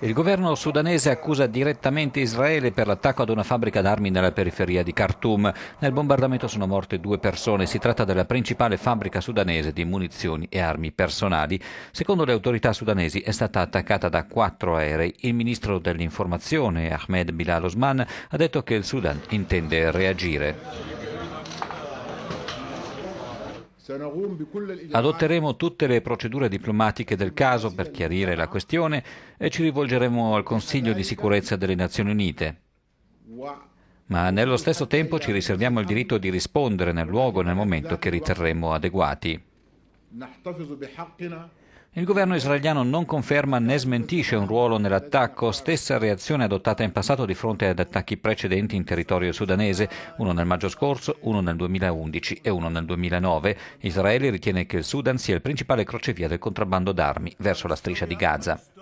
Il governo sudanese accusa direttamente Israele per l'attacco ad una fabbrica d'armi nella periferia di Khartoum. Nel bombardamento sono morte due persone. Si tratta della principale fabbrica sudanese di munizioni e armi personali. Secondo le autorità sudanesi è stata attaccata da quattro aerei. Il ministro dell'informazione, Ahmed Bilal Osman, ha detto che il Sudan intende reagire. Adotteremo tutte le procedure diplomatiche del caso per chiarire la questione e ci rivolgeremo al Consiglio di sicurezza delle Nazioni Unite. Ma nello stesso tempo ci riserviamo il diritto di rispondere nel luogo e nel momento che riterremo adeguati. Il governo israeliano non conferma né smentisce un ruolo nell'attacco, stessa reazione adottata in passato di fronte ad attacchi precedenti in territorio sudanese, uno nel maggio scorso, uno nel 2011 e uno nel 2009. Israele ritiene che il Sudan sia il principale crocevia del contrabbando d'armi verso la striscia di Gaza.